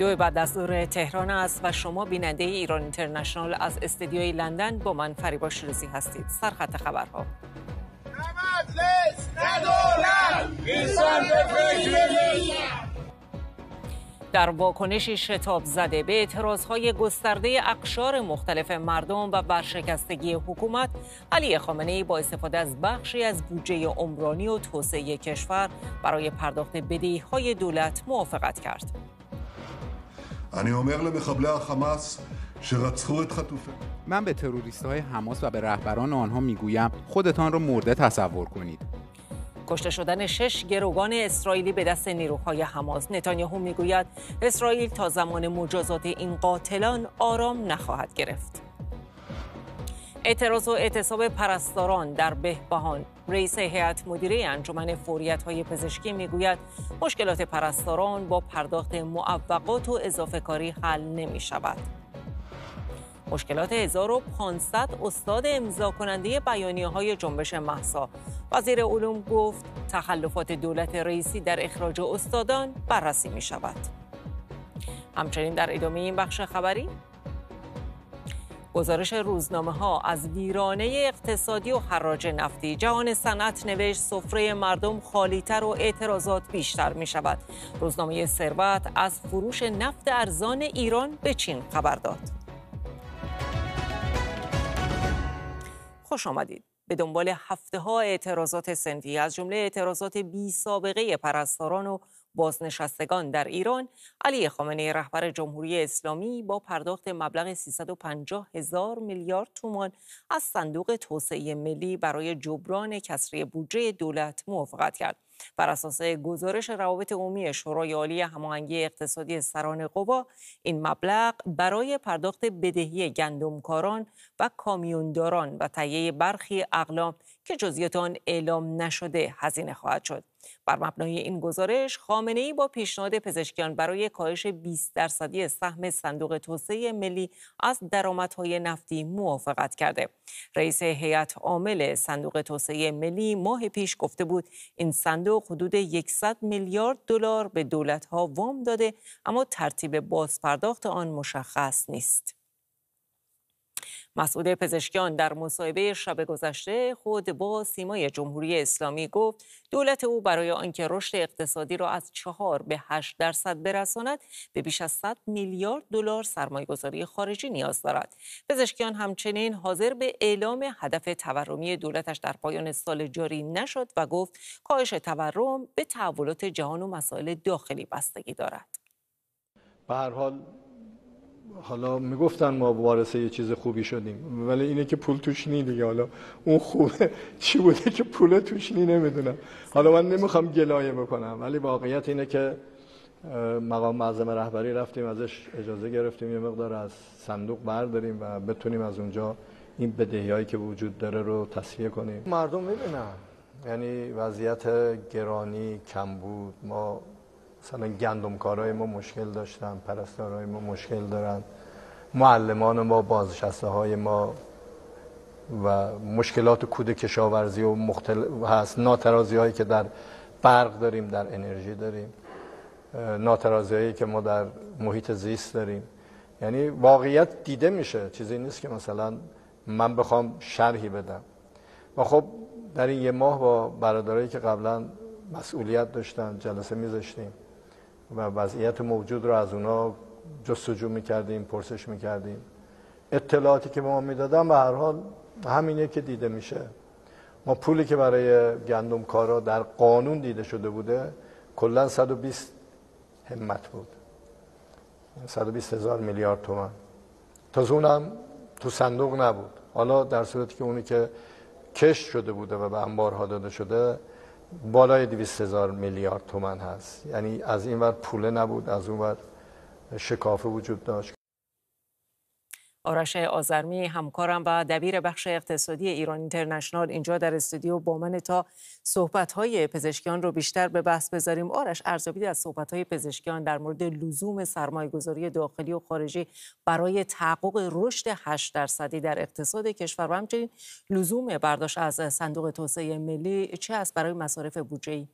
دو بعد از ظهر تهران است و شما بیننده ایران اینترنشنال از استدیوی لندن با من فریبا شروزی هستید سرخط خبرها در واکنش شتاب زده به های گسترده اقشار مختلف مردم و برشکستگی حکومت علی خامنه ای با استفاده از بخشی از بودجه عمرانی و توسعه کشور برای پرداخت های دولت موافقت کرد. אני אומר למחבלי החמאס שרצחו את من به تروریست های حماس و به رهبران آنها میگویم خودتان را مرده تصور کنید کشته شدن شش گروگان اسرائیلی به دست نیروهای حماس نتانیاهو میگوید اسرائیل تا زمان مجازات این قاتلان آرام نخواهد گرفت اعتراض و اعتصاب پرستاران در بهبهان رئیس هیئت مدیره انجمن فوریت های پزشکی میگوید مشکلات پرستاران با پرداخت معوقات و اضافه کاری حل نمی شود. مشکلات 1500 استاد امضا کننده بیانیه های جنبش محسا وزیر علوم گفت تخلفات دولت رئیسی در اخراج استادان بررسی می شود همچنین در ادامه این بخش خبری گزارش روزنامه ها از ویرانه اقتصادی و حراج نفتی جهان صنعت نوشت سفره مردم خالیتر و اعتراضات بیشتر می شود روزنامه ثروت از فروش نفت ارزان ایران به چین خبر داد خوش آمدید به دنبال هفته ها اعتراضات سنفی از جمله اعتراضات بی سابقه پرستاران و بازنشستگان در ایران علی خامنه رهبر جمهوری اسلامی با پرداخت مبلغ 350 هزار میلیارد تومان از صندوق توسعه ملی برای جبران کسری بودجه دولت موافقت کرد بر اساس گزارش روابط عمومی شورای عالی هماهنگی اقتصادی سران قوا این مبلغ برای پرداخت بدهی گندمکاران و کامیونداران و تهیه برخی اقلام که جزئیات آن اعلام نشده هزینه خواهد شد بر مبنای این گزارش خامنه ای با پیشنهاد پزشکیان برای کاهش 20 درصدی سهم صندوق توسعه ملی از درآمدهای نفتی موافقت کرده رئیس هیئت عامل صندوق توسعه ملی ماه پیش گفته بود این صندوق حدود 100 میلیارد دلار به دولت ها وام داده اما ترتیب بازپرداخت آن مشخص نیست مسعود پزشکیان در مصاحبه شب گذشته خود با سیمای جمهوری اسلامی گفت دولت او برای آنکه رشد اقتصادی را از چهار به 8 درصد برساند به بیش از 100 میلیارد دلار سرمایهگذاری خارجی نیاز دارد پزشکیان همچنین حاضر به اعلام هدف تورمی دولتش در پایان سال جاری نشد و گفت کاهش تورم به تحولات جهان و مسائل داخلی بستگی دارد به هر حال حالا میگفتن ما وارثه یه چیز خوبی شدیم ولی اینه که پول توش نی دیگه حالا اون خوبه چی بوده که پول توش نی نمیدونم حالا من نمیخوام گلایه بکنم ولی واقعیت اینه که مقام معظم رهبری رفتیم ازش اجازه گرفتیم یه مقدار از صندوق برداریم و بتونیم از اونجا این بدهی که وجود داره رو تصفیه کنیم مردم میبینن یعنی وضعیت گرانی کم بود ما مثلا گندمکارای ما مشکل داشتن پرستارای ما مشکل دارن معلمان ما بازشسته های ما و مشکلات کود کشاورزی و هست ناترازی هایی که در برق داریم در انرژی داریم ناترازی هایی که ما در محیط زیست داریم یعنی واقعیت دیده میشه چیزی نیست که مثلا من بخوام شرحی بدم و خب در این یه ماه با برادرایی که قبلا مسئولیت داشتن جلسه میذاشتیم و وضعیت موجود رو از اونا جستجو میکردیم پرسش میکردیم اطلاعاتی که به ما میدادن به هر حال همینه که دیده میشه ما پولی که برای گندم گندمکارا در قانون دیده شده بوده کلا 120 همت بود 120 هزار میلیارد تومن تا اونم تو صندوق نبود حالا در صورتی که اونی که کش شده بوده و به انبارها داده شده بالای 200 هزار میلیارد تومن هست یعنی از این ور پوله نبود از اون ور شکافه وجود داشت آرش آزرمی همکارم و دبیر بخش اقتصادی ایران اینترنشنال اینجا در استودیو با من تا صحبت‌های پزشکیان رو بیشتر به بحث بذاریم آرش ارزیابی از صحبت‌های پزشکیان در مورد لزوم گذاری داخلی و خارجی برای تحقق رشد 8 درصدی در اقتصاد کشور و همچنین لزوم برداشت از صندوق توسعه ملی چه است برای مصارف ای؟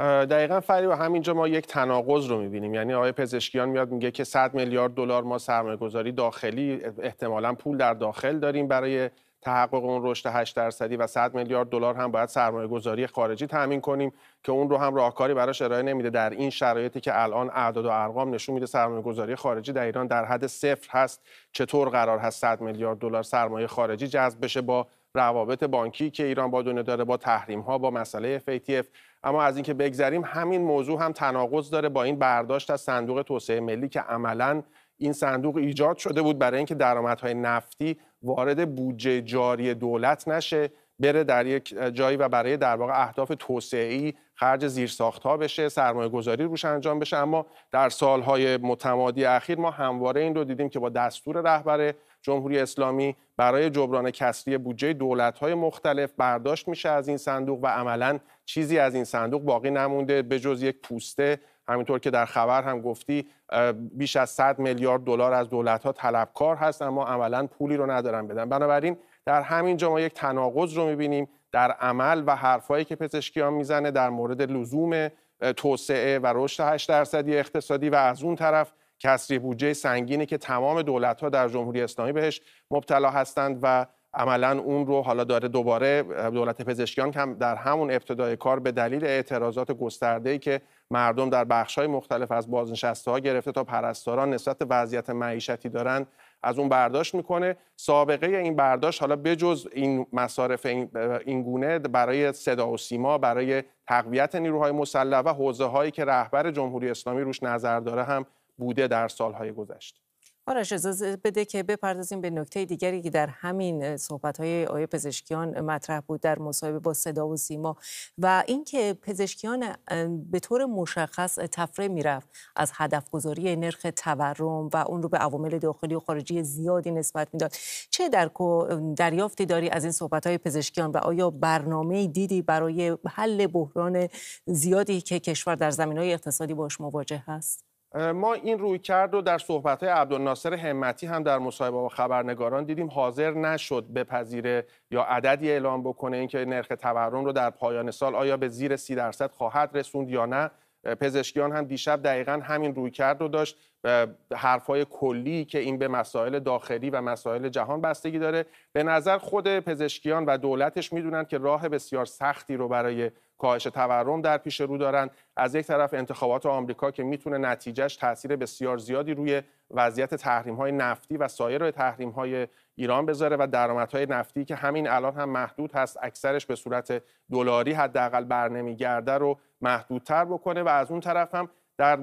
دقیقا فری و همینجا ما یک تناقض رو میبینیم یعنی آقای پزشکیان میاد میگه که 100 میلیارد دلار ما سرمایه‌گذاری داخلی احتمالا پول در داخل داریم برای تحقق اون رشد 8 درصدی و 100 میلیارد دلار هم باید سرمایه گذاری خارجی تامین کنیم که اون رو هم راهکاری براش ارائه نمیده در این شرایطی که الان اعداد و ارقام نشون میده سرمایه گذاری خارجی در ایران در حد صفر هست چطور قرار هست 100 میلیارد دلار سرمایه خارجی جذب بشه با روابط بانکی که ایران با دنیا داره با تحریم ها با مسئله FATF اما از اینکه بگذریم همین موضوع هم تناقض داره با این برداشت از صندوق توسعه ملی که عملا این صندوق ایجاد شده بود برای اینکه درآمدهای نفتی وارد بودجه جاری دولت نشه بره در یک جایی و برای در واقع اهداف ای خرج زیرساختها بشه سرمایه گذاری روش انجام بشه اما در سالهای متمادی اخیر ما همواره این رو دیدیم که با دستور رهبر جمهوری اسلامی برای جبران کسری بودجه دولت‌های مختلف برداشت میشه از این صندوق و عملا چیزی از این صندوق باقی نمونده به جز یک پوسته همینطور که در خبر هم گفتی بیش از 100 میلیارد دلار از دولت‌ها طلبکار هست اما عملا پولی رو ندارن بدن بنابراین در همین جا ما یک تناقض رو می‌بینیم در عمل و حرفایی که پزشکیان میزنه در مورد لزوم توسعه و رشد 8 درصدی اقتصادی و از اون طرف کسری بودجه سنگینی که تمام دولت‌ها در جمهوری اسلامی بهش مبتلا هستند و عملا اون رو حالا داره دوباره دولت پزشکیان هم در همون ابتدای کار به دلیل اعتراضات گسترده که مردم در بخش های مختلف از بازنشسته ها گرفته تا پرستاران نسبت وضعیت معیشتی دارن از اون برداشت میکنه سابقه این برداشت حالا بجز این مصارف این, گونه برای صدا و سیما برای تقویت نیروهای مسلح و حوزه هایی که رهبر جمهوری اسلامی روش نظر داره هم بوده در سالهای گذشته آرش اجازه بده که بپردازیم به نکته دیگری که در همین صحبت های پزشکیان مطرح بود در مصاحبه با صدا و سیما و اینکه پزشکیان به طور مشخص تفره میرفت از هدف گذاری نرخ تورم و اون رو به عوامل داخلی و خارجی زیادی نسبت میداد چه در دریافتی داری از این صحبت پزشکیان و آیا برنامه دیدی برای حل بحران زیادی که کشور در زمین اقتصادی باش مواجه هست؟ ما این روی کرد رو در صحبت های عبدالناصر همتی هم در مصاحبه با خبرنگاران دیدیم حاضر نشد به پذیره یا عددی اعلام بکنه اینکه نرخ تورم رو در پایان سال آیا به زیر سی درصد خواهد رسوند یا نه پزشکیان هم دیشب دقیقا همین روی کرد رو داشت حرفای کلی که این به مسائل داخلی و مسائل جهان بستگی داره به نظر خود پزشکیان و دولتش میدونن که راه بسیار سختی رو برای کاهش تورم در پیش رو دارن از یک طرف انتخابات آمریکا که میتونه نتیجهش تاثیر بسیار زیادی روی وضعیت تحریم های نفتی و سایر تحریم های ایران بذاره و درآمدهای نفتی که همین الان هم محدود هست اکثرش به صورت دلاری حداقل برنمیگرده رو محدودتر بکنه و از اون طرف هم در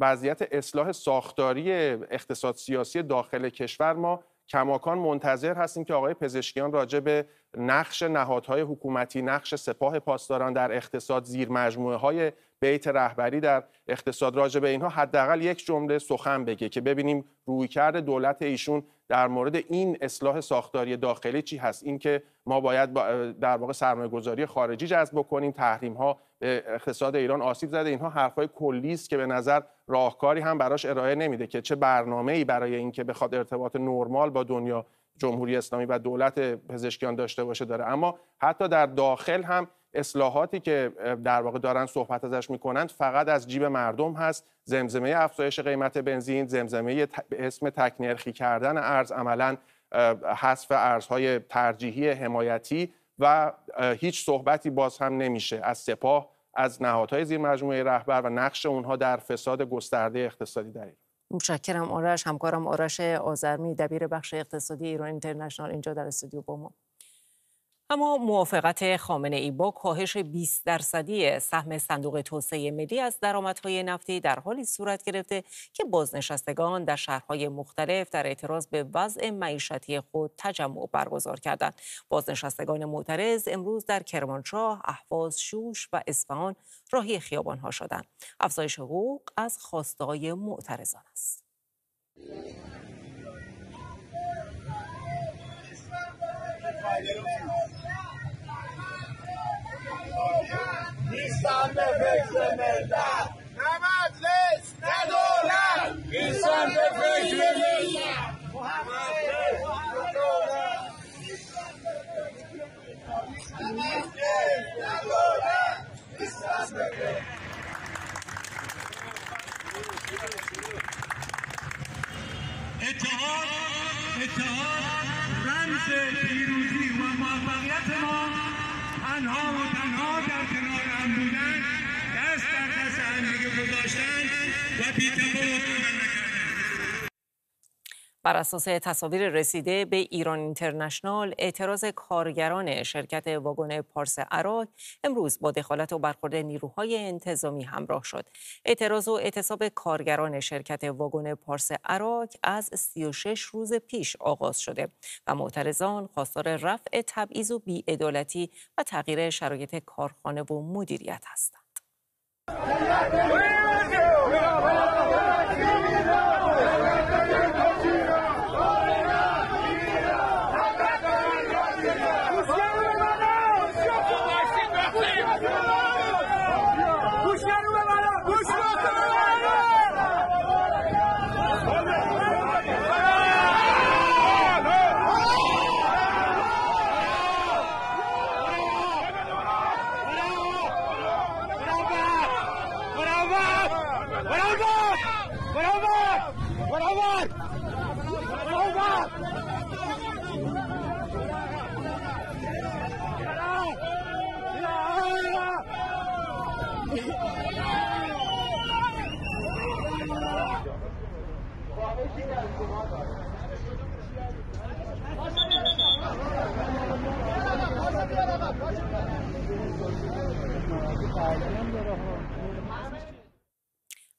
وضعیت اصلاح ساختاری اقتصاد سیاسی داخل کشور ما کماکان منتظر هستیم که آقای پزشکیان راجع به نقش نهادهای حکومتی نقش سپاه پاسداران در اقتصاد زیر مجموعه های بیت رهبری در اقتصاد راجع به اینها حداقل یک جمله سخن بگه که ببینیم رویکرد دولت ایشون در مورد این اصلاح ساختاری داخلی چی هست اینکه ما باید در واقع سرمایه‌گذاری خارجی جذب بکنیم تحریم ها اقتصاد ایران آسیب زده اینها حرفای کلی است که به نظر راهکاری هم براش ارائه نمیده که چه ای برای اینکه بخواد ارتباط نرمال با دنیا جمهوری اسلامی و دولت پزشکیان داشته باشه داره اما حتی در داخل هم اصلاحاتی که در واقع دارن صحبت ازش میکنند فقط از جیب مردم هست زمزمه افزایش قیمت بنزین زمزمه اسم تکنرخی کردن ارز عملا حذف ارزهای ترجیحی حمایتی و هیچ صحبتی باز هم نمیشه از سپاه از نهادهای زیر مجموعه رهبر و نقش اونها در فساد گسترده اقتصادی در ایران متشکرم آرش همکارم آرش آزرمی دبیر بخش اقتصادی ایران اینترنشنال اینجا در استودیو با ما اما موافقت خامنه ای با کاهش 20 درصدی سهم صندوق توسعه ملی از درآمدهای نفتی در حالی صورت گرفته که بازنشستگان در شهرهای مختلف در اعتراض به وضع معیشتی خود تجمع برگزار کردند. بازنشستگان معترض امروز در کرمانشاه، احواز، شوش و اصفهان راهی خیابانها شدند. افزایش حقوق از های معترضان است. نیستن به فکر ملت نه مجلس نه به ما بودن دست در دست هم دیگه گذاشتن و بیتفاوت بودن بر اساس تصاویر رسیده به ایران اینترنشنال اعتراض کارگران شرکت واگن پارس عراق امروز با دخالت و برخورد نیروهای انتظامی همراه شد اعتراض و اعتصاب کارگران شرکت واگن پارس عراق از 36 روز پیش آغاز شده و معترضان خواستار رفع تبعیض و بیعدالتی و تغییر شرایط کارخانه و مدیریت هستند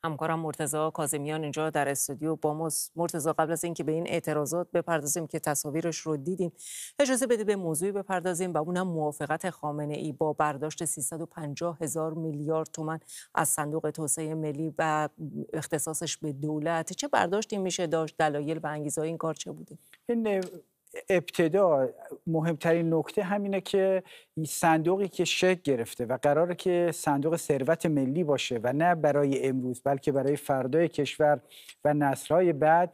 همکارم مرتزا کازمیان اینجا در استودیو با ما مرتزا قبل از اینکه به این اعتراضات بپردازیم که تصاویرش رو دیدیم اجازه بده به موضوعی بپردازیم و اونم موافقت خامنه ای با برداشت 350 هزار میلیارد تومن از صندوق توسعه ملی و اختصاصش به دولت چه برداشتی میشه داشت دلایل و انگیزه این کار چه بوده ابتدا مهمترین نکته همینه که صندوقی که شکل گرفته و قراره که صندوق ثروت ملی باشه و نه برای امروز بلکه برای فردای کشور و نسلهای بعد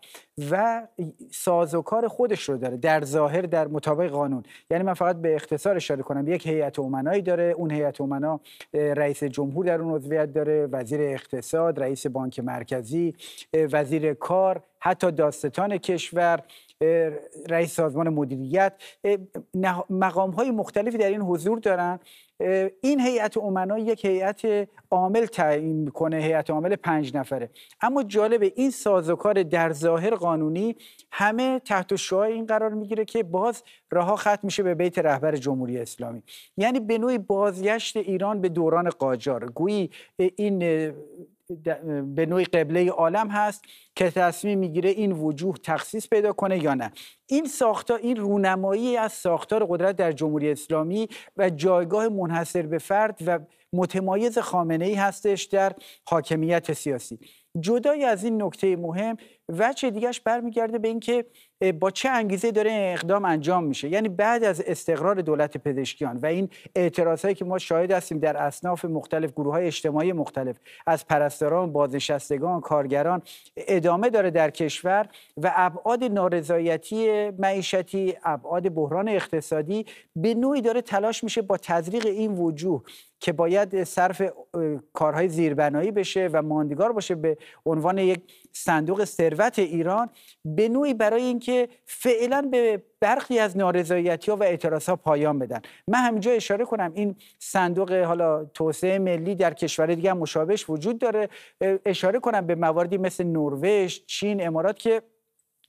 و سازوکار خودش رو داره در ظاهر در مطابق قانون یعنی من فقط به اختصار اشاره کنم یک هیئت امنایی داره اون هیئت امنا رئیس جمهور در اون عضویت داره وزیر اقتصاد رئیس بانک مرکزی وزیر کار حتی داستان کشور رئیس سازمان مدیریت مقام های مختلفی در این حضور دارن این هیئت امنا یک هیئت عامل تعیین میکنه هیئت عامل پنج نفره اما جالب این سازوکار در ظاهر قانونی همه تحت شعاع این قرار میگیره که باز رها ختم میشه به بیت رهبر جمهوری اسلامی یعنی به نوعی بازگشت ایران به دوران قاجار گویی این به نوعی قبله عالم هست که تصمیم میگیره این وجوه تخصیص پیدا کنه یا نه این ساختار این رونمایی از ساختار قدرت در جمهوری اسلامی و جایگاه منحصر به فرد و متمایز خامنه ای هستش در حاکمیت سیاسی جدای از این نکته مهم وچه دیگرش برمیگرده به اینکه با چه انگیزه داره اقدام انجام میشه یعنی بعد از استقرار دولت پزشکیان و این اعتراض هایی که ما شاهد هستیم در اصناف مختلف گروه های اجتماعی مختلف از پرستاران بازنشستگان کارگران ادامه داره در کشور و ابعاد نارضایتی معیشتی ابعاد بحران اقتصادی به نوعی داره تلاش میشه با تزریق این وجوه که باید صرف کارهای زیربنایی بشه و ماندگار باشه به عنوان یک صندوق ثروت ایران به نوعی برای اینکه فعلا به برخی از نارضایتی ها و اعتراض ها پایان بدن من همینجا اشاره کنم این صندوق حالا توسعه ملی در کشور دیگه مشابهش وجود داره اشاره کنم به مواردی مثل نروژ چین امارات که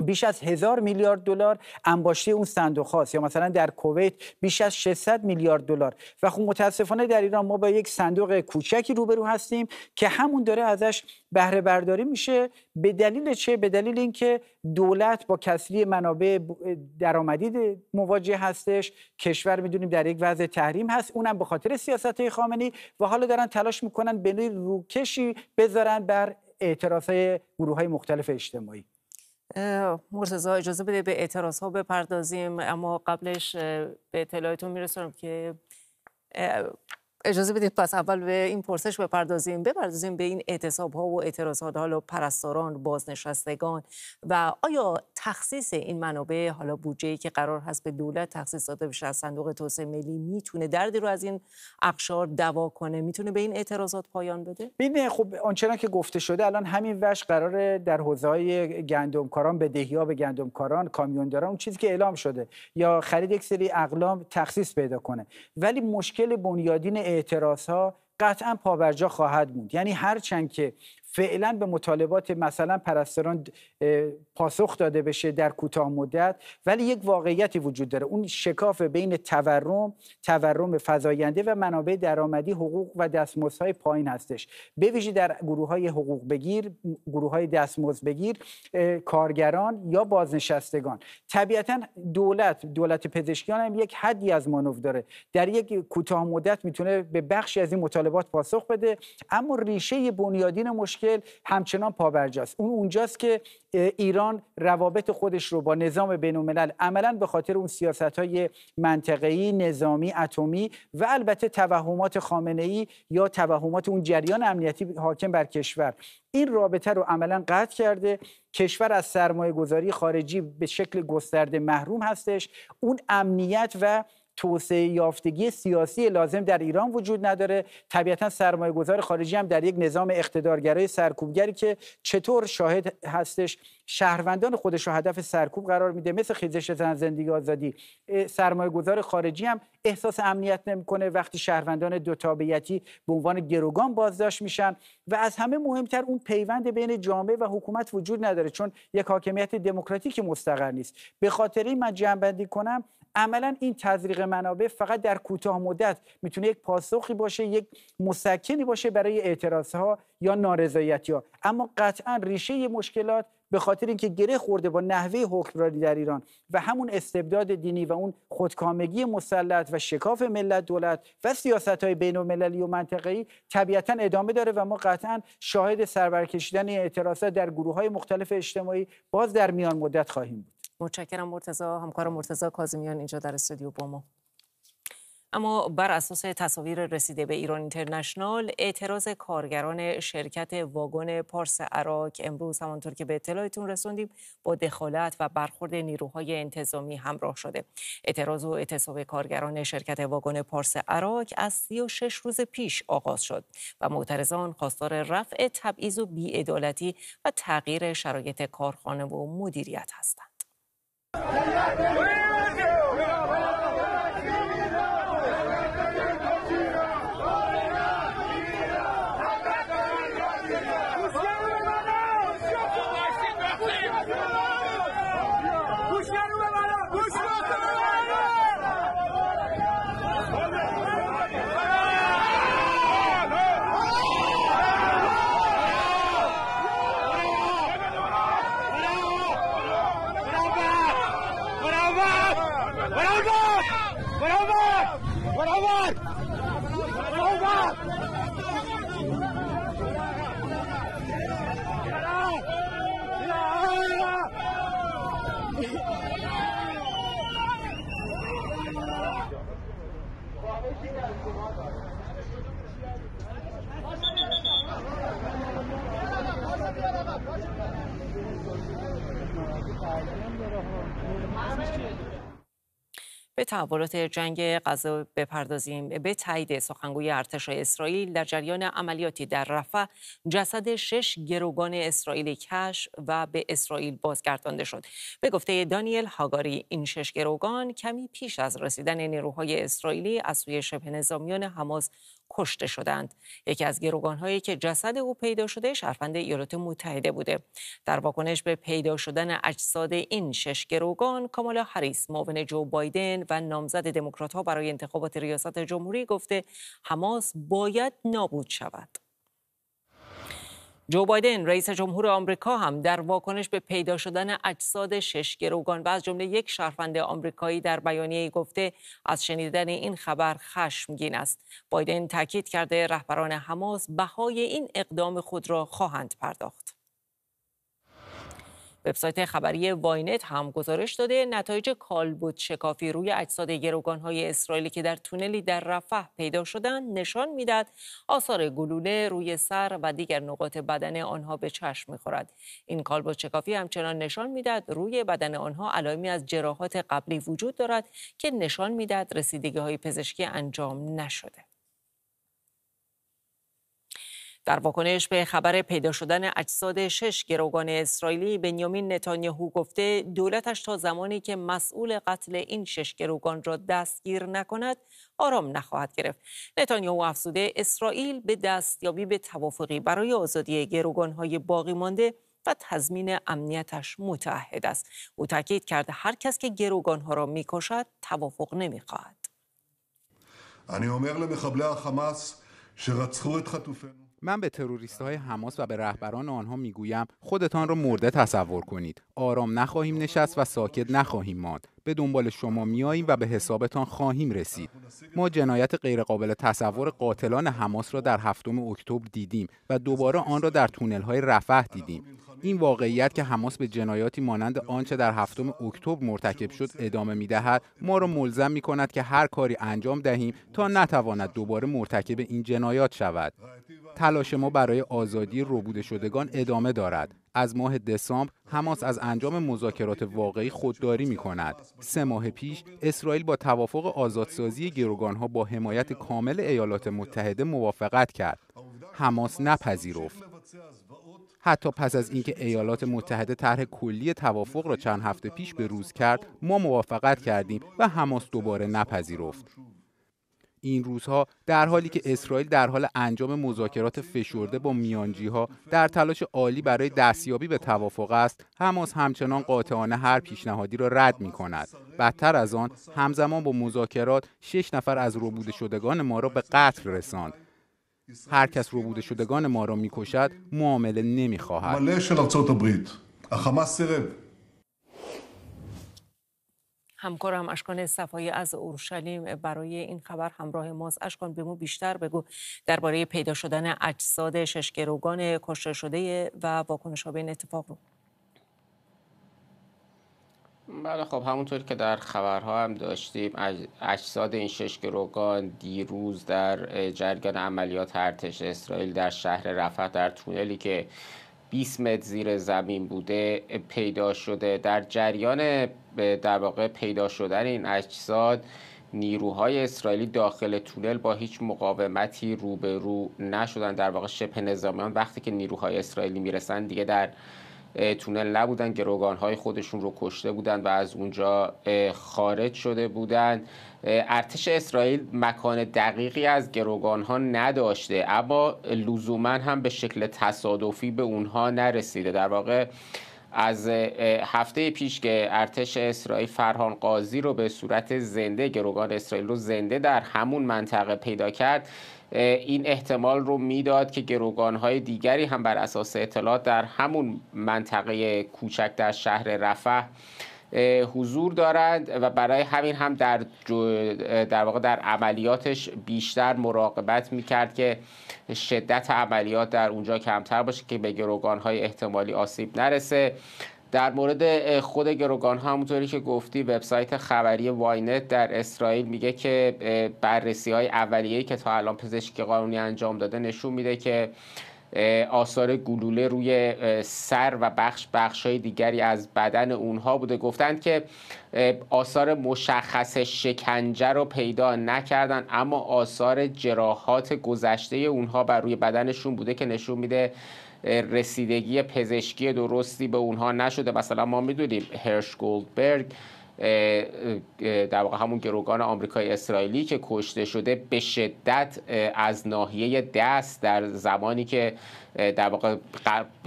بیش از هزار میلیارد دلار انباشته اون صندوق هاست یا مثلا در کویت بیش از 600 میلیارد دلار و خب متاسفانه در ایران ما با یک صندوق کوچکی روبرو هستیم که همون داره ازش بهره برداری میشه به دلیل چه به دلیل اینکه دولت با کسری منابع درآمدی مواجه هستش کشور میدونیم در یک وضع تحریم هست اونم به خاطر سیاست های خامنی و حالا دارن تلاش میکنن به روکشی بذارن بر اعتراض های گروه های مختلف اجتماعی مرتزا اجازه بده به اعتراض ها بپردازیم اما قبلش به اطلاعتون میرسونم که اجازه بدید پس اول به این پرسش بپردازیم بپردازیم به این اعتصاب ها و اعتراضات حالا پرستاران بازنشستگان و آیا تخصیص این منابع حالا بودجه که قرار هست به دولت تخصیص داده بشه از صندوق توسعه ملی میتونه دردی رو از این اقشار دوا کنه میتونه به این اعتراضات پایان بده ببین خب آنچنان که گفته شده الان همین وش قرار در حوزه های گندمکاران به ها به گندمکاران کامیونداران اون چیزی که اعلام شده یا خرید یک سری اقلام تخصیص پیدا کنه ولی مشکل بنیادین اعتراض ها قطعا پابرجا خواهد بود یعنی هرچند که فعلا به مطالبات مثلا پرستاران پاسخ داده بشه در کوتاه مدت ولی یک واقعیتی وجود داره اون شکاف بین تورم تورم فزاینده و منابع درآمدی حقوق و دستمزدهای پایین هستش بویژه در گروه های حقوق بگیر گروه های دستمزد بگیر کارگران یا بازنشستگان طبیعتا دولت دولت پزشکیان هم یک حدی از مانور داره در یک کوتاه مدت میتونه به بخشی از این مطالبات پاسخ بده اما ریشه بنیادین مشکل همچنان پابرجاست اون اونجاست که ایران ایران روابط خودش رو با نظام بین الملل عملا به خاطر اون سیاست های منطقه‌ای نظامی اتمی و البته توهمات خامنه ای یا توهمات اون جریان امنیتی حاکم بر کشور این رابطه رو عملا قطع کرده کشور از سرمایه گذاری خارجی به شکل گسترده محروم هستش اون امنیت و توسعه یافتگی سیاسی لازم در ایران وجود نداره طبیعتا سرمایه گذار خارجی هم در یک نظام اقتدارگرای سرکوبگری که چطور شاهد هستش شهروندان خودش رو هدف سرکوب قرار میده مثل خیزش زن زندگی آزادی سرمایه گذار خارجی هم احساس امنیت نمیکنه وقتی شهروندان دو تابعیتی به عنوان گروگان بازداشت میشن و از همه مهمتر اون پیوند بین جامعه و حکومت وجود نداره چون یک حاکمیت دموکراتیک مستقر نیست به خاطر این من جنبندی کنم عملا این تزریق منابع فقط در کوتاه مدت میتونه یک پاسخی باشه یک مسکنی باشه برای اعتراض ها یا نارضایتی ها اما قطعا ریشه مشکلات به خاطر اینکه گره خورده با نحوه حکمرانی در ایران و همون استبداد دینی و اون خودکامگی مسلط و شکاف ملت دولت و سیاست های بین المللی و ای طبیعتا ادامه داره و ما قطعا شاهد سربرکشیدن اعتراضات در گروه های مختلف اجتماعی باز در میان مدت خواهیم بود متشکرم مرتزا همکار مرتزا کازمیان اینجا در استودیو با ما اما بر اساس تصاویر رسیده به ایران اینترنشنال اعتراض کارگران شرکت واگن پارس عراق امروز همانطور که به اطلاعتون رسوندیم با دخالت و برخورد نیروهای انتظامی همراه شده اعتراض و اعتصاب کارگران شرکت واگن پارس عراق از 36 روز پیش آغاز شد و معترضان خواستار رفع تبعیض و بیعدالتی و تغییر شرایط کارخانه و مدیریت هستند Obrigado! تحولات جنگ غزه بپردازیم به تایید سخنگوی ارتش اسرائیل در جریان عملیاتی در رفح جسد شش گروگان اسرائیلی کش و به اسرائیل بازگردانده شد به گفته دانیل هاگاری این شش گروگان کمی پیش از رسیدن نیروهای اسرائیلی از سوی شبه نظامیان حماس کشته شدند یکی از هایی که جسد او پیدا شده شهروند ایالات متحده بوده در واکنش به پیدا شدن اجساد این شش گروگان کامالا هریس معاون جو بایدن و نامزد دموکرات ها برای انتخابات ریاست جمهوری گفته حماس باید نابود شود جو بایدن رئیس جمهور آمریکا هم در واکنش به پیدا شدن اجساد شش گروگان و از جمله یک شهروند آمریکایی در بیانیه گفته از شنیدن این خبر خشمگین است بایدن تاکید کرده رهبران حماس بهای این اقدام خود را خواهند پرداخت وبسایت خبری واینت هم گزارش داده نتایج کالبد شکافی روی اجساد گروگانهای اسرائیلی که در تونلی در رفح پیدا شدن نشان میداد آثار گلوله روی سر و دیگر نقاط بدن آنها به چشم میخورد این کالبد شکافی همچنان نشان میداد روی بدن آنها علائمی از جراحات قبلی وجود دارد که نشان میدهد رسیدگی های پزشکی انجام نشده در واکنش به خبر پیدا شدن اجساد شش گروگان اسرائیلی بنیامین نتانیاهو گفته دولتش تا زمانی که مسئول قتل این شش گروگان را دستگیر نکند آرام نخواهد گرفت نتانیاهو افزوده اسرائیل به دستیابی به توافقی برای آزادی گروگانهای باقی مانده و تضمین امنیتش متعهد است او تاکید کرده هر کس که گروگانها را میکشد توافق نمیخواهد אני من به تروریست های حماس و به رهبران آنها میگویم خودتان را مرده تصور کنید آرام نخواهیم نشست و ساکت نخواهیم ماند به دنبال شما میاییم و به حسابتان خواهیم رسید ما جنایت غیرقابل تصور قاتلان حماس را در هفتم اکتبر دیدیم و دوباره آن را در تونل های رفح دیدیم این واقعیت که حماس به جنایاتی مانند آنچه در هفتم اکتبر مرتکب شد ادامه میدهد ما را ملزم می کند که هر کاری انجام دهیم تا نتواند دوباره مرتکب این جنایات شود تلاش ما برای آزادی ربوده شدگان ادامه دارد. از ماه دسامبر حماس از انجام مذاکرات واقعی خودداری می کند. سه ماه پیش اسرائیل با توافق آزادسازی گروگانها با حمایت کامل ایالات متحده موافقت کرد. حماس نپذیرفت. حتی پس از اینکه ایالات متحده طرح کلی توافق را چند هفته پیش به روز کرد ما موافقت کردیم و حماس دوباره نپذیرفت این روزها در حالی که اسرائیل در حال انجام مذاکرات فشرده با میانجی ها در تلاش عالی برای دستیابی به توافق است حماس همچنان قاطعانه هر پیشنهادی را رد می کند بدتر از آن همزمان با مذاکرات شش نفر از ربوده شدگان ما را به قتل رساند هر کس ربوده شدگان ما را میکشد معامله نمیخواهد همکارم اشکان صفایی از اورشلیم برای این خبر همراه ماست اشکان به ما بیشتر بگو درباره پیدا شدن اجساد ششگروگان کشته شده و ها به این اتفاق رو بله خب همونطور که در خبرها هم داشتیم اجساد این شش گروگان دیروز در جریان عملیات ارتش اسرائیل در شهر رفح در تونلی که 20 متر زیر زمین بوده پیدا شده در جریان در واقع پیدا شدن این اجساد نیروهای اسرائیلی داخل تونل با هیچ مقاومتی روبرو نشدن در واقع شبه نظامیان وقتی که نیروهای اسرائیلی میرسن دیگه در تونل نبودن های خودشون رو کشته بودند و از اونجا خارج شده بودند ارتش اسرائیل مکان دقیقی از گروگان ها نداشته اما لزوما هم به شکل تصادفی به اونها نرسیده در واقع از هفته پیش که ارتش اسرائیل فرهان قاضی رو به صورت زنده گروگان اسرائیل رو زنده در همون منطقه پیدا کرد این احتمال رو میداد که گروگان های دیگری هم بر اساس اطلاعات در همون منطقه کوچک در شهر رفح حضور دارند و برای همین هم در, در واقع در عملیاتش بیشتر مراقبت میکرد که شدت عملیات در اونجا کمتر باشه که به های احتمالی آسیب نرسه در مورد خود گروگان همونطوری که گفتی وبسایت خبری واینت در اسرائیل میگه که بررسی های اولیه‌ای که تا الان پزشکی قانونی انجام داده نشون میده که آثار گلوله روی سر و بخش بخش های دیگری از بدن اونها بوده گفتند که آثار مشخص شکنجه رو پیدا نکردن اما آثار جراحات گذشته اونها بر روی بدنشون بوده که نشون میده رسیدگی پزشکی درستی به اونها نشده مثلا ما میدونیم هرش گولدبرگ در واقع همون گروگان آمریکای اسرائیلی که کشته شده به شدت از ناحیه دست در زمانی که در واقع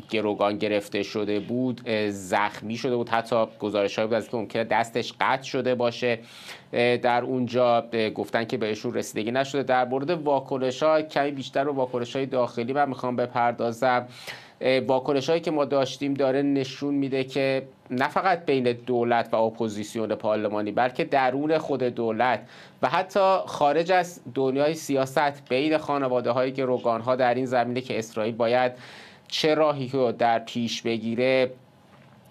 گروگان گرفته شده بود زخمی شده بود حتی گزارش بود از که ممکنه دستش قطع شده باشه در اونجا گفتن که بهشون رسیدگی نشده در مورد واکنش ها کمی بیشتر و واکنش های داخلی من میخوام بپردازم واکنش هایی که ما داشتیم داره نشون میده که نه فقط بین دولت و اپوزیسیون پارلمانی بلکه درون خود دولت و حتی خارج از دنیای سیاست بین خانواده هایی که روگان ها در این زمینه که اسرائیل باید چه راهی رو در پیش بگیره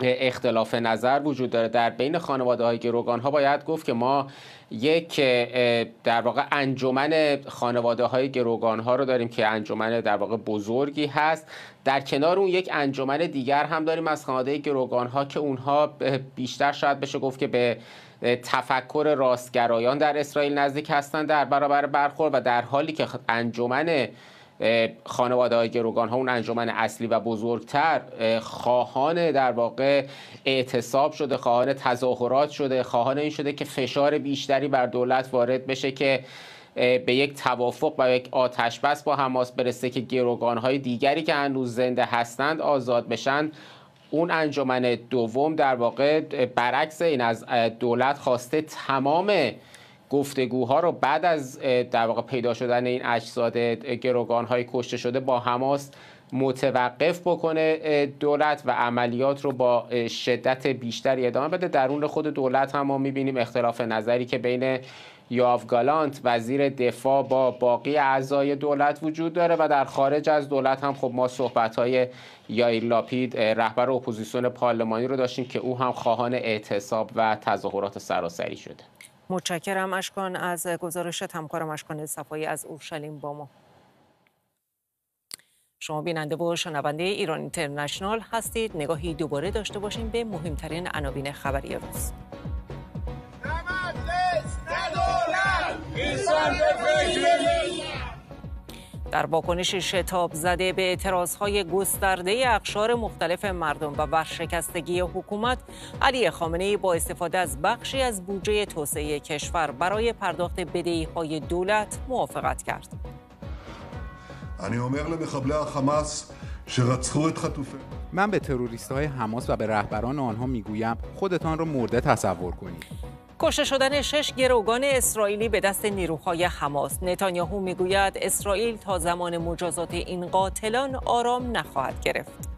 اختلاف نظر وجود داره در بین خانواده های گروگان ها باید گفت که ما یک در واقع انجمن خانواده های گروگان ها رو داریم که انجمن در واقع بزرگی هست در کنار اون یک انجمن دیگر هم داریم از خانواده گروگان ها که اونها بیشتر شاید بشه گفت که به تفکر راستگرایان در اسرائیل نزدیک هستند در برابر برخور و در حالی که انجمن خانواده های گروگان ها اون انجمن اصلی و بزرگتر خواهان در واقع اعتصاب شده خواهان تظاهرات شده خواهان این شده که فشار بیشتری بر دولت وارد بشه که به یک توافق و یک آتش بس با حماس برسه که های دیگری که هنوز زنده هستند آزاد بشن اون انجمن دوم در واقع برعکس این از دولت خواسته تمام گفتگوها رو بعد از در واقع پیدا شدن این اجساد گروگان های کشته شده با حماس متوقف بکنه دولت و عملیات رو با شدت بیشتری ادامه بده درون خود دولت هم ما میبینیم اختلاف نظری که بین یاف گالانت وزیر دفاع با باقی اعضای دولت وجود داره و در خارج از دولت هم خب ما صحبت های یایر لاپید رهبر اپوزیسیون پارلمانی رو داشتیم که او هم خواهان اعتصاب و تظاهرات سراسری شده متشکرم اشکان از گزارش همکارم اشکان صفایی از اورشلیم با ما شما بیننده و شنونده ایران اینترنشنال هستید نگاهی دوباره داشته باشیم به مهمترین عناوین خبری روز در واکنش شتاب زده به اعتراضهای گسترده اقشار مختلف مردم و ورشکستگی حکومت علی خامنهای با استفاده از بخشی از بودجه توسعه کشور برای پرداخت های دولت موافقت کرد. من به تروریست های حماس و به رهبران آنها میگویم خودتان را مرده تصور کنید کشته شدن شش گروگان اسرائیلی به دست نیروهای حماس نتانیاهو میگوید اسرائیل تا زمان مجازات این قاتلان آرام نخواهد گرفت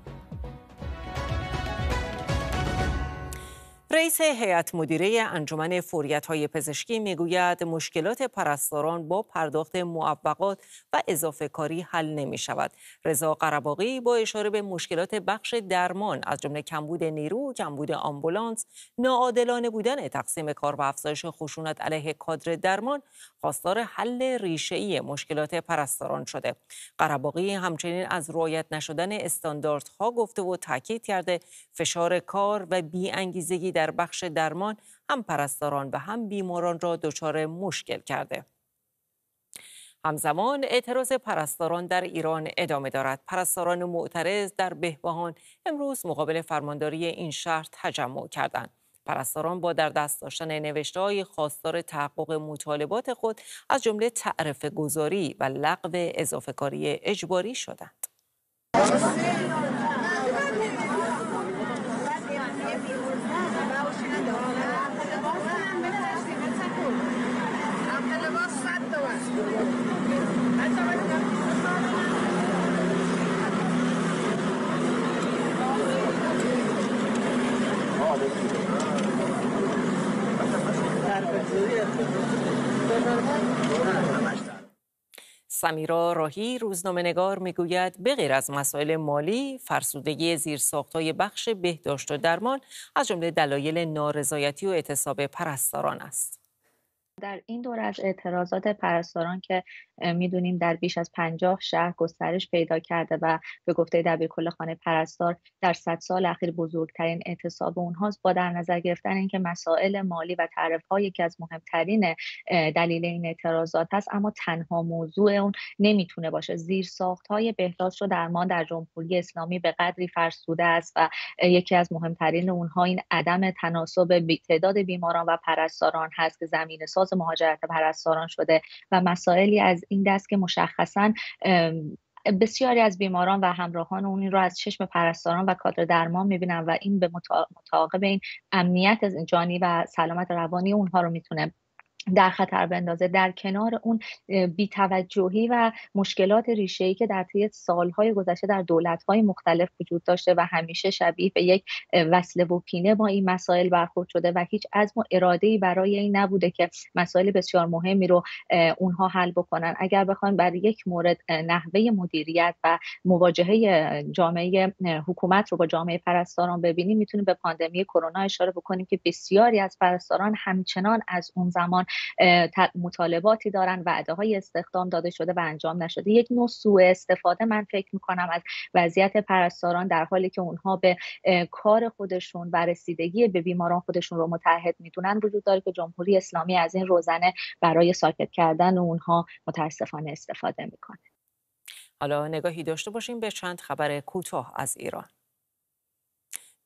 رئیس هیئت مدیره انجمن فوریت های پزشکی میگوید مشکلات پرستاران با پرداخت معوقات و اضافه کاری حل نمی شود. رضا قرباقی با اشاره به مشکلات بخش درمان از جمله کمبود نیرو، کمبود آمبولانس، ناعادلانه بودن تقسیم کار و افزایش خشونت علیه کادر درمان خواستار حل ای مشکلات پرستاران شده. قرباقی همچنین از رعایت نشدن استانداردها گفته و تاکید کرده فشار کار و بی‌انگیزگی در بخش درمان هم پرستاران و هم بیماران را دچار مشکل کرده. همزمان اعتراض پرستاران در ایران ادامه دارد. پرستاران معترض در بهبهان امروز مقابل فرمانداری این شهر تجمع کردند. پرستاران با در دست داشتن نوشته های خواستار تحقق مطالبات خود از جمله تعرف گذاری و لغو اضافه کاری اجباری شدند. سمیرا راهی روزنامه نگار میگوید به غیر از مسائل مالی فرسودگی زیرساختهای بخش بهداشت و درمان از جمله دلایل نارضایتی و اعتصاب پرستاران است. در این دور از اعتراضات پرستاران که میدونیم در بیش از پنجاه شهر گسترش پیدا کرده و به گفته کل خانه پرستار در صد سال اخیر بزرگترین اعتصاب اونهاست با در نظر گرفتن اینکه مسائل مالی و تعرف ها یکی از مهمترین دلیل این اعتراضات هست اما تنها موضوع اون نمیتونه باشه زیر ساخت های بهداشت رو درمان در جمهوری اسلامی به قدری فرسوده است و یکی از مهمترین اونها این عدم تناسب تعداد بیماران و پرستاران هست که زمین ساز آغاز مهاجرت پرستاران شده و مسائلی از این دست که مشخصا بسیاری از بیماران و همراهان اون رو از چشم پرستاران و کادر درمان میبینن و این به متعاقب این امنیت جانی و سلامت روانی اونها رو میتونه در خطر بندازه در کنار اون بیتوجهی و مشکلات ای که در طی سالهای گذشته در دولت‌های مختلف وجود داشته و همیشه شبیه به یک وصله و پینه با این مسائل برخورد شده و هیچ عزم و ای برای این نبوده که مسائل بسیار مهمی رو اونها حل بکنن اگر بخوایم بر یک مورد نحوه مدیریت و مواجهه جامعه حکومت رو با جامعه پرستاران ببینیم میتونیم به پاندمی کرونا اشاره بکنیم که بسیاری از پرستاران همچنان از اون زمان مطالباتی دارن وعده های استخدام داده شده و انجام نشده یک نوع سوء استفاده من فکر میکنم از وضعیت پرستاران در حالی که اونها به کار خودشون و رسیدگی به بیماران خودشون رو متحد میدونن وجود داره که جمهوری اسلامی از این روزنه برای ساکت کردن اونها متاسفانه استفاده میکنه حالا نگاهی داشته باشیم به چند خبر کوتاه از ایران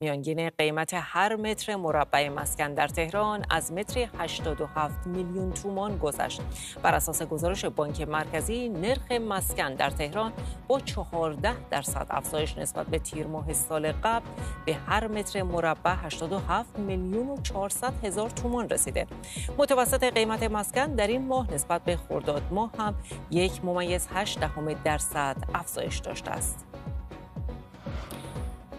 میانگین قیمت هر متر مربع مسکن در تهران از متر 87 میلیون تومان گذشت بر اساس گزارش بانک مرکزی نرخ مسکن در تهران با 14 درصد افزایش نسبت به تیر ماه سال قبل به هر متر مربع 87 میلیون و 400 هزار تومان رسیده متوسط قیمت مسکن در این ماه نسبت به خرداد ماه هم یک ممیز 8 درصد افزایش داشته است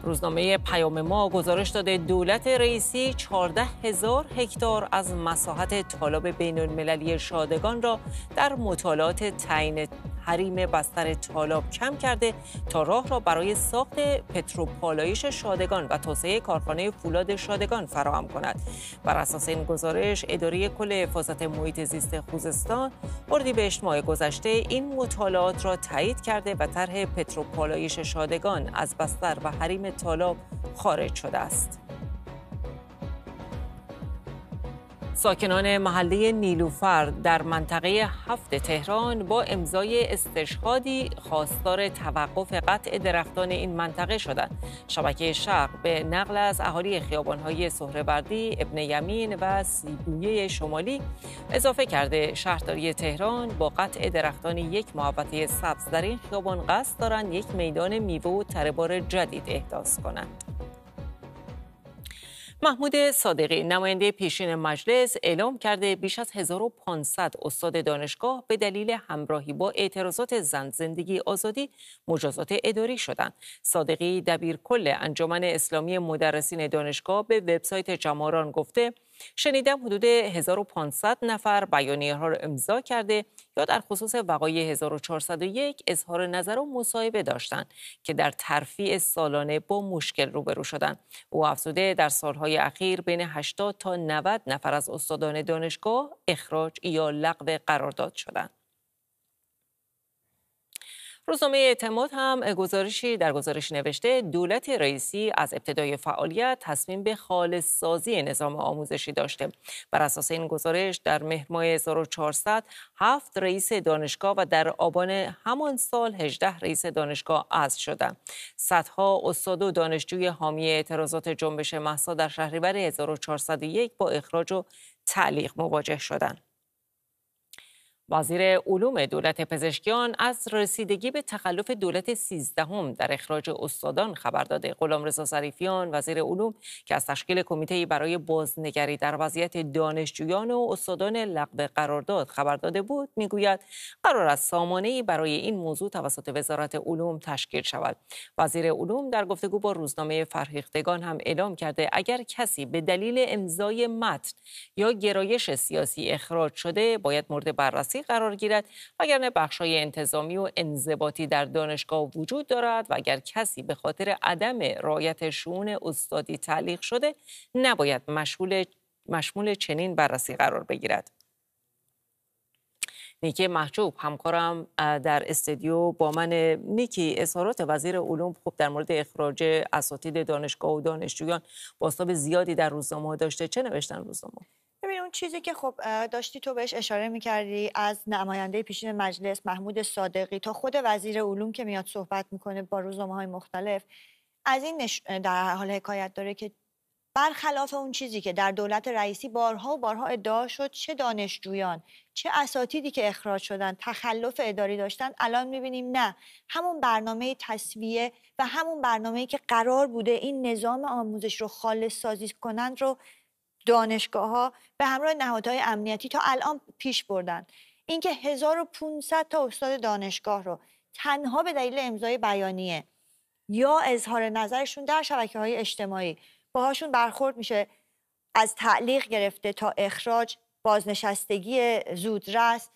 روزنامه پیام ما گزارش داده دولت رئیسی 14 هزار هکتار از مساحت طالاب بین المللی شادگان را در مطالعات تعیین حریم بستر تالاب کم کرده تا راه را برای ساخت پتروپالایش شادگان و توسعه کارخانه فولاد شادگان فراهم کند بر اساس این گزارش اداره کل حفاظت محیط زیست خوزستان به ماه گذشته این مطالعات را تایید کرده و طرح پتروپالایش شادگان از بستر و حریم تالاب خارج شده است ساکنان محله نیلوفر در منطقه هفت تهران با امضای استشهادی خواستار توقف قطع درختان این منطقه شدند. شبکه شرق به نقل از اهالی خیابانهای سهروردی، ابن یمین و سیبویه شمالی اضافه کرده شهرداری تهران با قطع درختان یک محوطه سبز در این خیابان قصد دارند یک میدان میوه و تربار جدید احداث کنند. محمود صادقی نماینده پیشین مجلس اعلام کرده بیش از 1500 استاد دانشگاه به دلیل همراهی با اعتراضات زن زندگی آزادی مجازات اداری شدند. صادقی دبیر کل انجمن اسلامی مدرسین دانشگاه به وبسایت جماران گفته شنیدم حدود 1500 نفر بیانیه ها را امضا کرده یا در خصوص وقایع 1401 اظهار نظر و مصاحبه داشتند که در ترفیع سالانه با مشکل روبرو شدند او افزوده در سالهای اخیر بین 80 تا 90 نفر از استادان دانشگاه اخراج یا لغو قرارداد شدند روزنامه اعتماد هم گزارشی در گزارش نوشته دولت رئیسی از ابتدای فعالیت تصمیم به خالص سازی نظام آموزشی داشته بر اساس این گزارش در مهر ماه 1400 هفت رئیس دانشگاه و در آبان همان سال 18 رئیس دانشگاه از شدند صدها استاد و دانشجوی حامی اعتراضات جنبش محسا در شهریور 1401 با اخراج و تعلیق مواجه شدند وزیر علوم دولت پزشکیان از رسیدگی به تخلف دولت سیزدهم در اخراج استادان خبر داده غلامرضا ظریفیان وزیر علوم که از تشکیل کمیته برای بازنگری در وضعیت دانشجویان و استادان لغو قرارداد خبر داده بود میگوید قرار است سامانه برای این موضوع توسط وزارت علوم تشکیل شود وزیر علوم در گفتگو با روزنامه فرهیختگان هم اعلام کرده اگر کسی به دلیل امضای متن یا گرایش سیاسی اخراج شده باید مورد بررسی شخصی قرار گیرد بخش های انتظامی و انضباطی در دانشگاه وجود دارد و اگر کسی به خاطر عدم رعایت شون استادی تعلیق شده نباید مشمول مشمول چنین بررسی قرار بگیرد نیکی محجوب همکارم در استودیو با من نیکی اظهارات وزیر علوم خوب در مورد اخراج اساتید دانشگاه و دانشجویان باستاب زیادی در روزنامه داشته چه نوشتن روزنامه ببین اون چیزی که خب داشتی تو بهش اشاره میکردی از نماینده پیشین مجلس محمود صادقی تا خود وزیر علوم که میاد صحبت میکنه با روزنامه های مختلف از این در حال حکایت داره که برخلاف اون چیزی که در دولت رئیسی بارها و بارها ادعا شد چه دانشجویان چه اساتیدی که اخراج شدن تخلف اداری داشتن الان میبینیم نه همون برنامه تصویه و همون برنامه‌ای که قرار بوده این نظام آموزش رو خالص سازی کنند رو دانشگاه ها به همراه نهادهای امنیتی تا الان پیش بردن اینکه 1500 تا استاد دانشگاه رو تنها به دلیل امضای بیانیه یا اظهار نظرشون در شبکه های اجتماعی باهاشون برخورد میشه از تعلیق گرفته تا اخراج بازنشستگی زودرس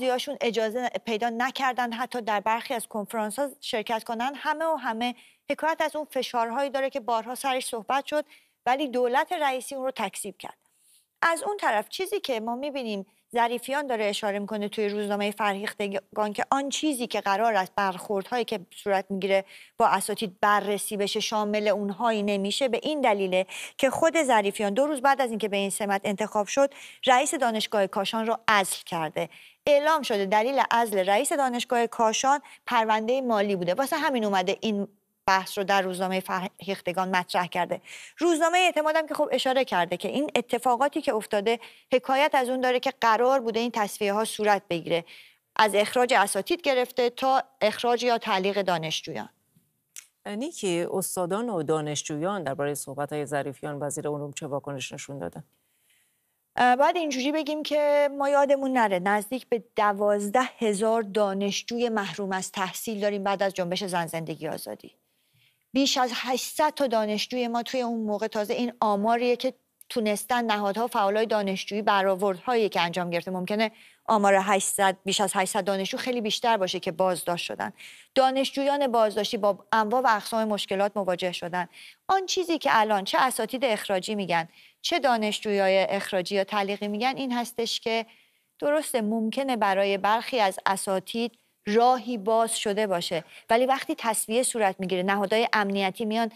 هاشون اجازه پیدا نکردن حتی در برخی از کنفرانس ها شرکت کنن همه و همه حکایت از اون فشارهایی داره که بارها سرش صحبت شد ولی دولت رئیسی اون رو تکذیب کرد از اون طرف چیزی که ما میبینیم ظریفیان داره اشاره میکنه توی روزنامه فرهیختگان که آن چیزی که قرار است برخوردهایی که صورت میگیره با اساتید بررسی بشه شامل اونهایی نمیشه به این دلیله که خود ظریفیان دو روز بعد از اینکه به این سمت انتخاب شد رئیس دانشگاه کاشان رو عزل کرده اعلام شده دلیل عزل رئیس دانشگاه کاشان پرونده مالی بوده واسه همین اومده این بحث رو در روزنامه فرهیختگان مطرح کرده روزنامه اعتمادم که خب اشاره کرده که این اتفاقاتی که افتاده حکایت از اون داره که قرار بوده این تصفیه ها صورت بگیره از اخراج اساتید گرفته تا اخراج یا تعلیق دانشجویان که استادان و دانشجویان درباره صحبت های ظریفیان وزیر علوم چه واکنش نشون دادن بعد اینجوری بگیم که ما یادمون نره نزدیک به دوازده هزار دانشجوی محروم از تحصیل داریم بعد از جنبش زن زندگی آزادی بیش از 800 تا دانشجوی ما توی اون موقع تازه این آماریه که تونستن نهادها فعالای دانشجویی برآوردهایی که انجام گرفته ممکنه آمار 800 بیش از 800 دانشجو خیلی بیشتر باشه که بازداشت شدن دانشجویان بازداشتی با انواع و اقسام مشکلات مواجه شدن آن چیزی که الان چه اساتید اخراجی میگن چه دانشجویای اخراجی یا تعلیقی میگن این هستش که درسته ممکنه برای برخی از اساتید راهی باز شده باشه ولی وقتی تصویه صورت میگیره نهادهای امنیتی میان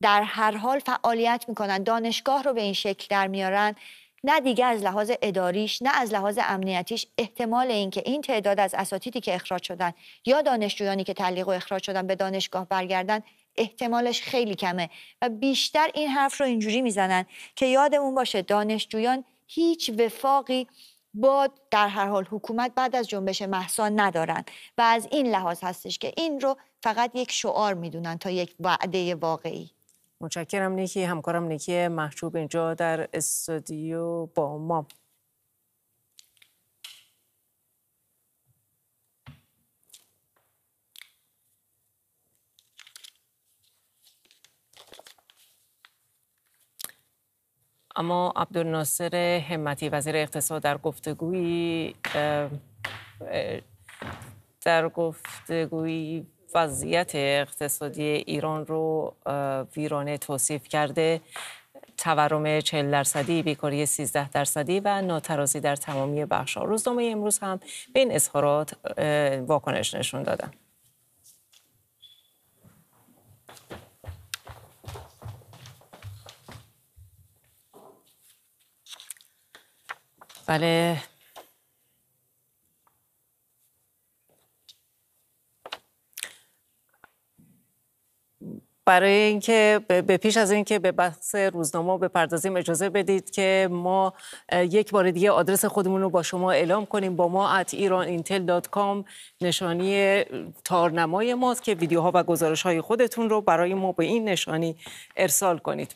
در هر حال فعالیت میکنن دانشگاه رو به این شکل در میارن نه دیگه از لحاظ اداریش نه از لحاظ امنیتیش احتمال اینکه این تعداد از اساتیدی که اخراج شدن یا دانشجویانی که تعلیق و اخراج شدن به دانشگاه برگردن احتمالش خیلی کمه و بیشتر این حرف رو اینجوری میزنن که یادمون باشه دانشجویان هیچ وفاقی با در هر حال حکومت بعد از جنبش محسا ندارن و از این لحاظ هستش که این رو فقط یک شعار میدونن تا یک وعده واقعی متشکرم نیکی همکارم نیکی محجوب اینجا در استودیو با ما اما عبدالناصر همتی وزیر اقتصاد در گفتگوی در گفتگوی وضعیت اقتصادی ایران رو ویرانه توصیف کرده تورم 40 درصدی، بیکاری 13 درصدی و ناترازی در تمامی بخش‌ها. روزنامه امروز هم به این اظهارات واکنش نشون دادن. بله. برای اینکه به پیش از اینکه به بحث روزنامه بپردازیم اجازه بدید که ما یک بار دیگه آدرس خودمون رو با شما اعلام کنیم با ما ات ایران اینتل نشانی تارنمای ماست که ویدیوها و گزارش های خودتون رو برای ما به این نشانی ارسال کنید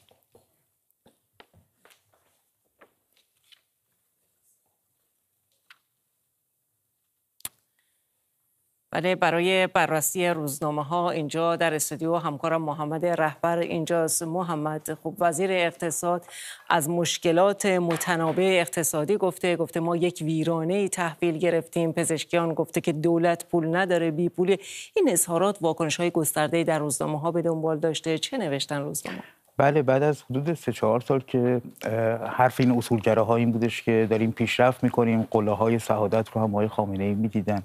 بله برای بررسی روزنامه ها اینجا در استودیو همکارم محمد رهبر اینجاست محمد خب وزیر اقتصاد از مشکلات متنابع اقتصادی گفته گفته ما یک ویرانه تحویل گرفتیم پزشکیان گفته که دولت پول نداره بی پول این اظهارات واکنش های گسترده در روزنامه ها به دنبال داشته چه نوشتن روزنامه بله بعد از حدود سه چهار سال که حرف این اصولگراها این بودش که داریم پیشرفت میکنیم قله سعادت رو هم آقای خامنه ای میدیدن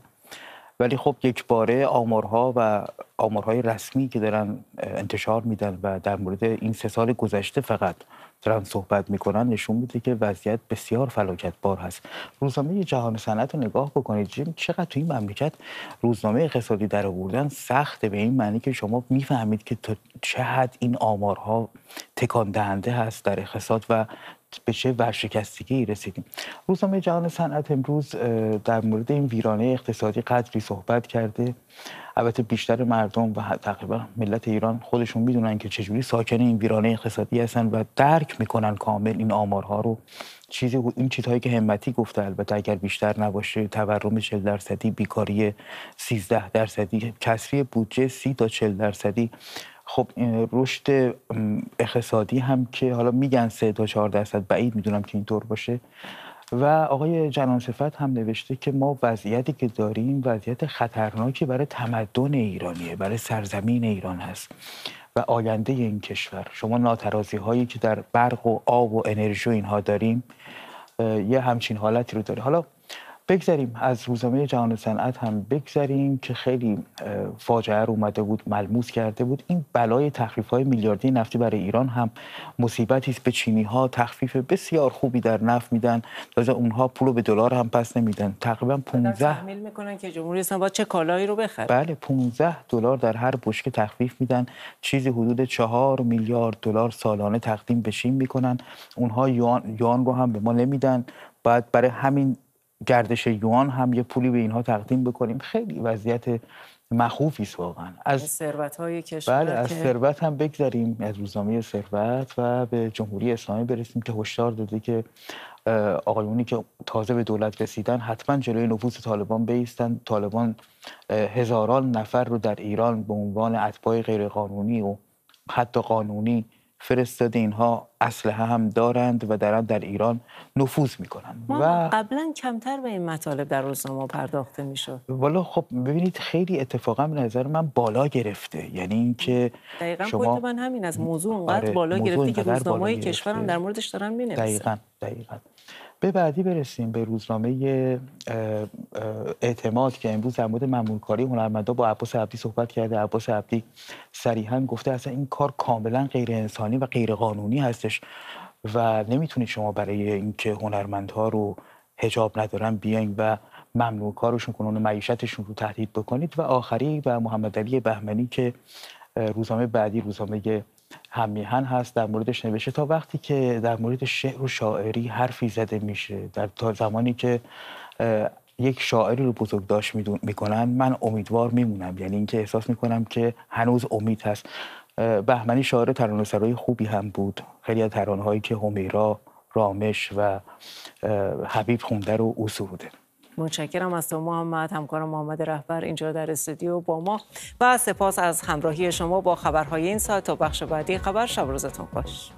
ولی خب یک باره آمارها و آمارهای رسمی که دارن انتشار میدن و در مورد این سه سال گذشته فقط دارن صحبت میکنن نشون میده که وضعیت بسیار فلاکتبار بار هست روزنامه جهان صنعت رو نگاه بکنید جیم چقدر توی این مملکت روزنامه اقتصادی در آوردن سخته به این معنی که شما میفهمید که تا چه حد این آمارها تکان دهنده هست در اقتصاد و به چه ورشکستگی رسیدیم روزنامه جهان صنعت امروز در مورد این ویرانه اقتصادی قدری صحبت کرده البته بیشتر مردم و تقریبا ملت ایران خودشون میدونن که چجوری ساکن این ویرانه اقتصادی هستن و درک میکنن کامل این آمارها رو چیزی این چیزهایی که همتی گفته البته اگر بیشتر نباشه تورم 40 درصدی بیکاری 13 درصدی کسری بودجه 30 تا 40 درصدی خب رشد اقتصادی هم که حالا میگن سه تا 4 درصد بعید میدونم که اینطور باشه و آقای جنان هم نوشته که ما وضعیتی که داریم وضعیت خطرناکی برای تمدن ایرانیه برای سرزمین ایران هست و آینده این کشور شما ناترازی هایی که در برق و آب و انرژی و اینها داریم یه همچین حالتی رو داره حالا بگذریم از روزنامه جهان صنعت هم بگذریم که خیلی فاجعه رو اومده بود ملموس کرده بود این بلای تخفیف های میلیاردی نفتی برای ایران هم مصیبتی است به چینی ها تخفیف بسیار خوبی در نفت میدن تازه اونها پول به دلار هم پس نمیدن تقریبا 15 تحمیل میکنن که جمهوری اسلامی چه کالایی رو بخره بله 15 دلار در هر بشکه تخفیف میدن چیزی حدود 4 میلیارد دلار سالانه تقدیم بشین چین میکنن اونها یوان, یوان رو هم به ما نمیدن بعد برای همین گردش یوان هم یه پولی به اینها تقدیم بکنیم خیلی وضعیت مخوفی است واقعا از ثروت های کشور بله از ثروت هم بگذاریم از روزنامه ثروت و به جمهوری اسلامی برسیم که هشدار داده که آقایونی که تازه به دولت رسیدن حتما جلوی نفوذ طالبان بیستن طالبان هزاران نفر رو در ایران به عنوان اتباع غیرقانونی و حتی قانونی فرستاده اینها اسلحه هم دارند و دارند در ایران نفوذ میکنند و قبلا کمتر به این مطالب در روزنامه پرداخته میشد والا خب ببینید خیلی اتفاقا به نظر من بالا گرفته یعنی اینکه دقیقاً شما من همین از موضوع اونقدر آره، بالا گرفته که های کشورم در موردش دارن مینویسن دقیقاً دقیقاً به بعدی برسیم به روزنامه اعتماد که امروز در مورد ممنونکاری هنرمندا با عباس عبدی صحبت کرده عباس عبدی صریحا گفته اصلا این کار کاملا غیر انسانی و غیر قانونی هستش و نمیتونید شما برای اینکه هنرمندها رو هجاب ندارن بیاین و ممنوع کارشون کنون و معیشتشون رو تهدید بکنید و آخری و محمد علی بهمنی که روزنامه بعدی روزنامه همیهن هست در موردش نوشته تا وقتی که در مورد شعر و شاعری حرفی زده میشه در تا زمانی که یک شاعری رو بزرگ داشت میکنن من امیدوار میمونم یعنی اینکه احساس میکنم که هنوز امید هست بهمنی شاعر ترانه‌سرای خوبی هم بود خیلی از ترانه‌هایی که همیرا رامش و حبیب خونده رو او متشکرم از تو محمد همکار محمد رهبر اینجا در استودیو با ما و سپاس از همراهی شما با خبرهای این ساعت تا بخش بعدی خبر شب روزتون خوش